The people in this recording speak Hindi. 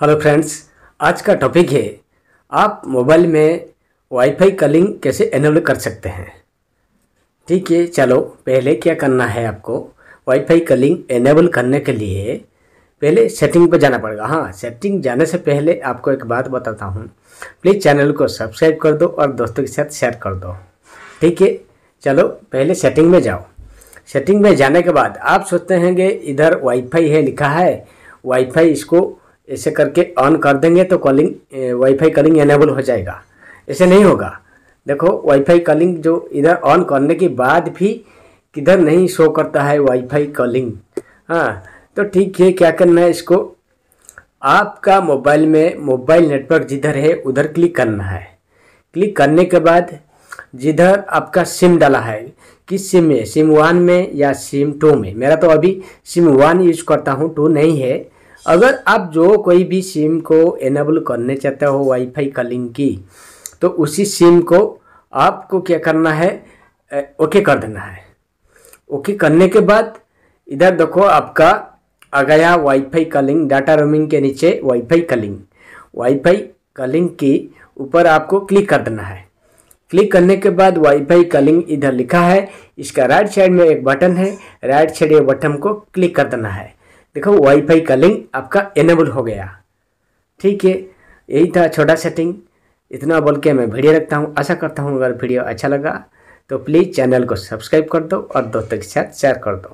हेलो फ्रेंड्स आज का टॉपिक है आप मोबाइल में वाईफाई कॉलिंग कैसे एनेबल कर सकते हैं ठीक है चलो पहले क्या करना है आपको वाईफाई कॉलिंग एनेबल करने के लिए पहले सेटिंग पर जाना पड़ेगा हाँ सेटिंग जाने से पहले आपको एक बात बताता हूँ प्लीज़ चैनल को सब्सक्राइब कर दो और दोस्तों के साथ शेयर कर दो ठीक है चलो पहले सेटिंग में जाओ सेटिंग में जाने के बाद आप सोचते हैं कि इधर वाईफाई है लिखा है वाईफाई इसको ऐसे करके ऑन कर देंगे तो कॉलिंग वाईफाई कॉलिंग एनेबल हो जाएगा ऐसे नहीं होगा देखो वाईफाई कॉलिंग जो इधर ऑन करने के बाद भी किधर नहीं शो करता है वाईफाई कॉलिंग हाँ तो ठीक है क्या करना है इसको आपका मोबाइल में मोबाइल नेटवर्क जिधर है उधर क्लिक करना है क्लिक करने के बाद जिधर आपका सिम डाला है किस सिम में सिम वन में या सिम टू में मेरा तो अभी सिम वन यूज करता हूँ टू नहीं है अगर आप जो कोई भी सिम को एनेबल करने चाहते हो वाईफाई कलिंग की तो उसी सिम को आपको क्या करना है ओके कर देना है ओके करने के बाद इधर देखो आपका आ गया वाईफाई कलिंग डाटा रोमिंग के नीचे वाईफाई कॉलिंग वाईफाई कलिंग की ऊपर आपको क्लिक कर देना है क्लिक करने के बाद वाईफाई कलिंग इधर लिखा है इसका राइट साइड में एक बटन है राइट साइड ये बटन को क्लिक कर देना है देखो वाईफाई का लिंक आपका एनेबल हो गया ठीक है यही था छोटा सेटिंग इतना बोल के मैं वीडियो रखता हूँ आशा करता हूँ अगर वीडियो अच्छा लगा तो प्लीज़ चैनल को सब्सक्राइब कर दो और दोस्तों के साथ शेयर कर दो